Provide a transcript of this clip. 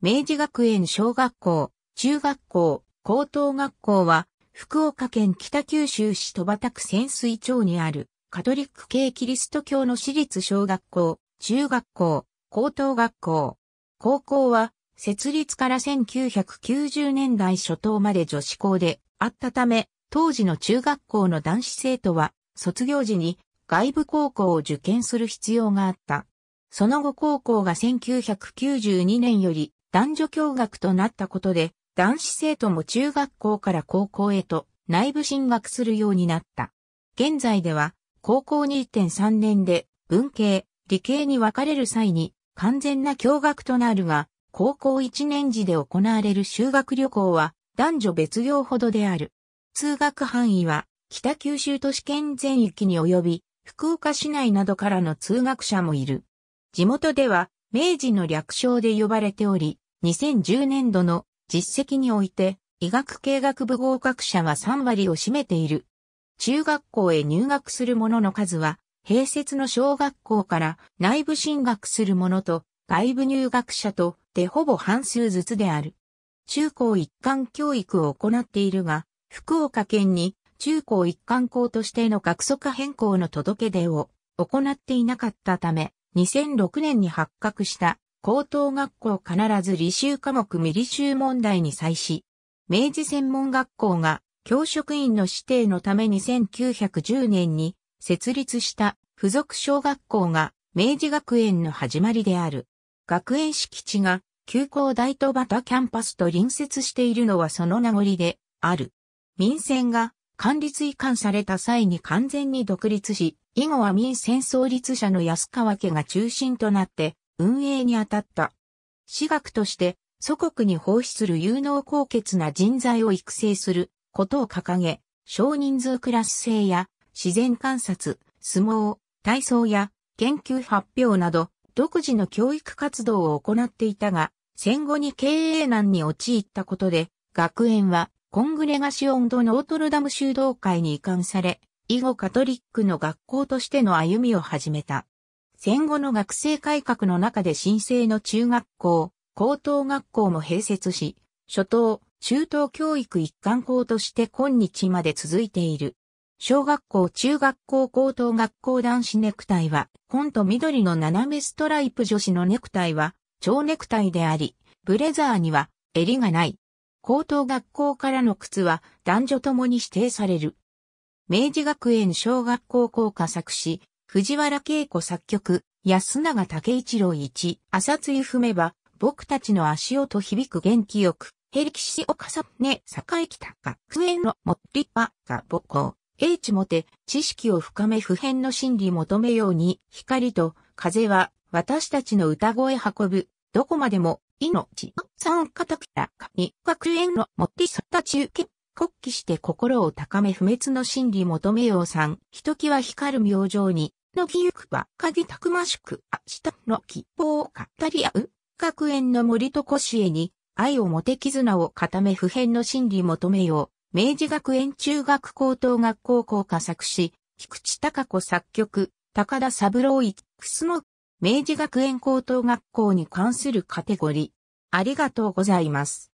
明治学園小学校、中学校、高等学校は、福岡県北九州市戸畑区潜水町にある、カトリック系キリスト教の私立小学校、中学校、高等学校。高校は、設立から1990年代初頭まで女子校であったため、当時の中学校の男子生徒は、卒業時に外部高校を受験する必要があった。その後高校が1992年より男女共学となったことで、男子生徒も中学校から高校へと内部進学するようになった。現在では、高校2.3年で文系、理系に分かれる際に完全な共学となるが、高校1年時で行われる修学旅行は男女別業ほどである。通学範囲は北九州都市圏全域に及び、福岡市内などからの通学者もいる。地元では明治の略称で呼ばれており、2010年度の実績において、医学系学部合格者は3割を占めている。中学校へ入学する者の数は、併設の小学校から内部進学する者と外部入学者とでほぼ半数ずつである。中高一貫教育を行っているが、福岡県に中高一貫校としての学則変更の届け出を行っていなかったため、2006年に発覚した高等学校必ず履修科目未履修問題に際し、明治専門学校が教職員の指定のために1910年に設立した付属小学校が明治学園の始まりである。学園敷地が旧校大戸端キャンパスと隣接しているのはその名残である。民選が管理追管された際に完全に独立し、以後は民戦争立者の安川家が中心となって運営に当たった。私学として祖国に奉仕する有能高潔な人材を育成することを掲げ、少人数クラス制や自然観察、相撲、体操や研究発表など独自の教育活動を行っていたが、戦後に経営難に陥ったことで、学園はコングレガシオンド・ノートルダム修道会に移管され、以後カトリックの学校としての歩みを始めた。戦後の学生改革の中で新生の中学校、高等学校も併設し、初等、中等教育一貫校として今日まで続いている。小学校、中学校、高等学校男子ネクタイは、紺と緑の斜めストライプ女子のネクタイは、蝶ネクタイであり、ブレザーには、襟がない。高等学校からの靴は、男女ともに指定される。明治学園小学校校歌作詞、藤原恵子作曲、安永武一郎一、朝露踏めば、僕たちの足音響く元気よく、平気カを重ね、栄北学園のもっりパが母校、英知もて、知識を深め普遍の真理求めように、光と風は私たちの歌声運ぶ、どこまでも命三方加たく学園のもっりさた中継。国旗して心を高め不滅の真理求めようさん、ひときわ光る明星に、のぎゆくば、かぎたくましく、明日の希望を語り合う、学園の森と越しへに、愛をもて絆を固め普遍の真理求めよう、明治学園中学高等学校校歌作詞、菊池隆子作曲、高田三郎一楠の明治学園高等学校に関するカテゴリー。ありがとうございます。